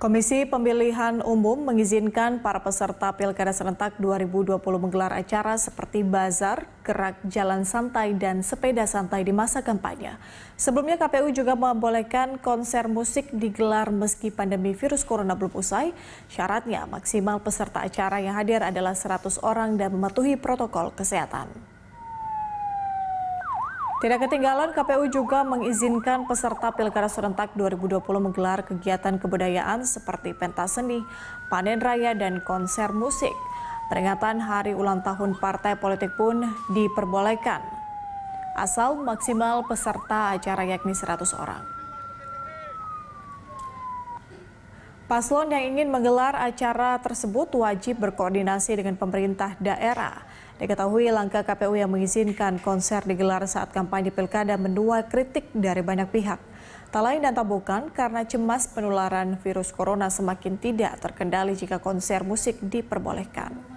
Komisi Pemilihan Umum mengizinkan para peserta Pilkada Serentak 2020 menggelar acara seperti bazar, gerak jalan santai, dan sepeda santai di masa kampanye. Sebelumnya KPU juga membolehkan konser musik digelar meski pandemi virus corona belum usai. Syaratnya maksimal peserta acara yang hadir adalah 100 orang dan mematuhi protokol kesehatan. Tidak ketinggalan, KPU juga mengizinkan peserta Pilkada Serentak 2020 menggelar kegiatan kebudayaan seperti pentas seni, panen raya, dan konser musik. Peringatan hari ulang tahun partai politik pun diperbolehkan, asal maksimal peserta acara yakni 100 orang. Paslon yang ingin menggelar acara tersebut wajib berkoordinasi dengan pemerintah daerah. Diketahui langkah KPU yang mengizinkan konser digelar saat kampanye pilkada menuai kritik dari banyak pihak. Tak lain dan tak bukan karena cemas penularan virus corona semakin tidak terkendali jika konser musik diperbolehkan.